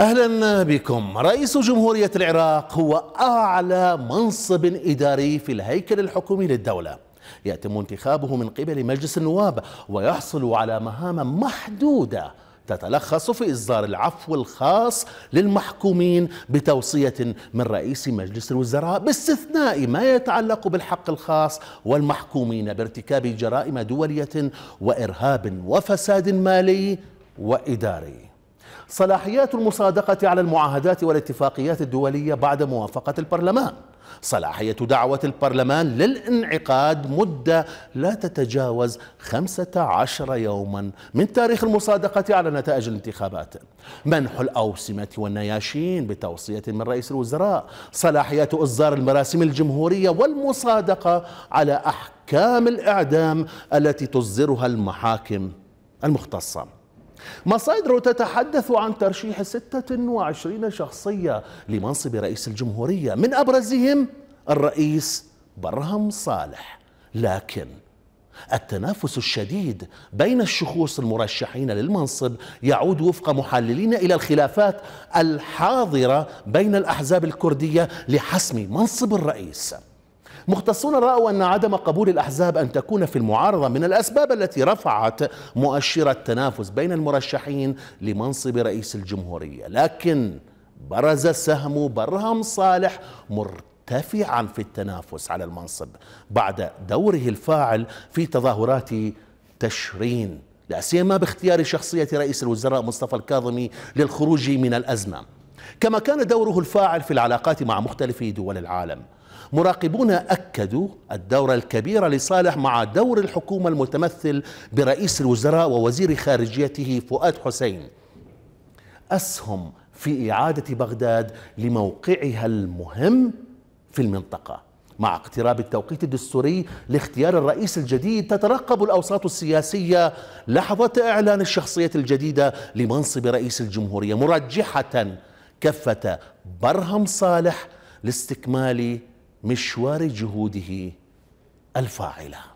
أهلا بكم رئيس جمهورية العراق هو أعلى منصب إداري في الهيكل الحكومي للدولة يتم انتخابه من قبل مجلس النواب ويحصل على مهام محدودة تتلخص في إصدار العفو الخاص للمحكومين بتوصية من رئيس مجلس الوزراء باستثناء ما يتعلق بالحق الخاص والمحكومين بارتكاب جرائم دولية وإرهاب وفساد مالي وإداري صلاحيات المصادقة على المعاهدات والاتفاقيات الدولية بعد موافقة البرلمان صلاحية دعوة البرلمان للانعقاد مدة لا تتجاوز 15 يوما من تاريخ المصادقة على نتائج الانتخابات منح الأوسمة والنياشين بتوصية من رئيس الوزراء صلاحية إصدار المراسم الجمهورية والمصادقة على أحكام الإعدام التي تصدرها المحاكم المختصة مصادر تتحدث عن ترشيح 26 شخصية لمنصب رئيس الجمهورية من أبرزهم الرئيس برهم صالح لكن التنافس الشديد بين الشخوص المرشحين للمنصب يعود وفق محللين إلى الخلافات الحاضرة بين الأحزاب الكردية لحسم منصب الرئيس مختصون رأوا أن عدم قبول الأحزاب أن تكون في المعارضة من الأسباب التي رفعت مؤشر التنافس بين المرشحين لمنصب رئيس الجمهورية لكن برز سهم برهم صالح مرتفعا في التنافس على المنصب بعد دوره الفاعل في تظاهرات تشرين لا سيما باختيار شخصيه رئيس الوزراء مصطفى الكاظمي للخروج من الازمه كما كان دوره الفاعل في العلاقات مع مختلف دول العالم مراقبون أكدوا الدور الكبير لصالح مع دور الحكومة المتمثل برئيس الوزراء ووزير خارجيته فؤاد حسين أسهم في إعادة بغداد لموقعها المهم في المنطقة مع اقتراب التوقيت الدستوري لاختيار الرئيس الجديد تترقب الأوساط السياسية لحظة إعلان الشخصية الجديدة لمنصب رئيس الجمهورية مرجحة كفة برهم صالح لاستكمال مشوار جهوده الفاعله